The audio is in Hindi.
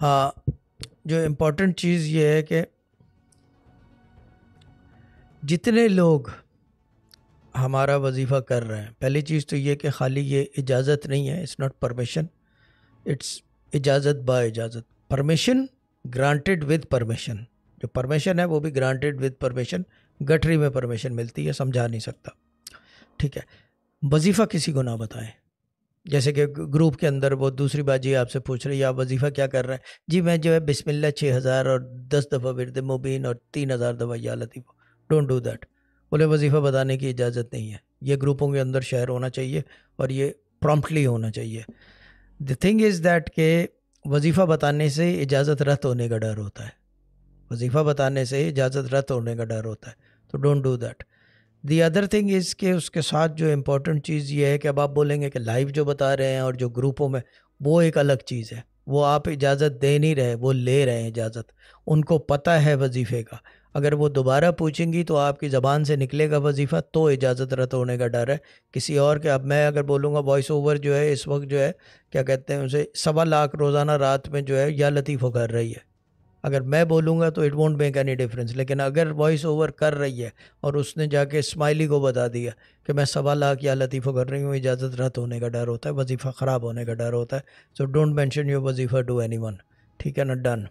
हाँ जो इम्पोर्टेंट चीज़ ये है कि जितने लोग हमारा वजीफ़ा कर रहे हैं पहली चीज़ तो ये कि खाली ये इजाज़त नहीं है इट्स नॉट परमिशन इट्स इजाज़त बा इजाज़त परमिशन ग्रांटेड विद परमिशन जो परमिशन है वो भी ग्रांटेड विद परमिशन गठरी में परमिशन मिलती है समझा नहीं सकता ठीक है वजीफ़ा किसी को ना बताएं जैसे कि ग्रुप के अंदर वो दूसरी बात जी आपसे पूछ रही है आप वजीफ़ा क्या कर रहे हैं जी मैं जो है बिस्मिल्ला छः हज़ार और दस दफ़ा विरद मुबीन और तीन हज़ार दफ़ा या लतीफ़ डोंट डू दैट बोले वजीफ़ा बताने की इजाज़त नहीं है ये ग्रुपों के अंदर शहर होना चाहिए और ये प्रॉम्प्टली होना चाहिए द थिंग इज़ दैट के वजीफ़ा बताने से इजाज़त रद्द होने का डर होता है वजीफ़ा बताने से इजाज़त रद्द होने का डर होता है तो don't do that the other thing is के उसके साथ जो इम्पोर्टेंट चीज़ ये है कि अब आप बोलेंगे कि लाइव जो बता रहे हैं और जो ग्रुपों में वो एक अलग चीज़ है वो आप इजाज़त दे नहीं रहे वो ले रहे हैं इजाज़त उनको पता है वजीफ़े का अगर वो दोबारा पूछेंगी तो आपकी ज़बान से निकलेगा वजीफ़ा तो इजाज़त रत होने का डर है किसी और के अब मैं अगर बोलूँगा वॉइस ओवर जो है इस वक्त जो है क्या कहते हैं उसे सवा लाख रोज़ाना रात में जो है या लतीफ़ो कर रही है अगर मैं बोलूँगा तो it won't make any difference लेकिन अगर वॉइस ओवर कर रही है और उसने जाके स्माइली को बता दिया कि मैं सवा लाख या लतीफ़ा कर रही हूँ इजाज़त रद्द होने का डर होता है वजीफ़ा ख़राब होने का डर होता है सो डोंट मैंशन योर वजीफ़ा टू एनी ठीक है ना डन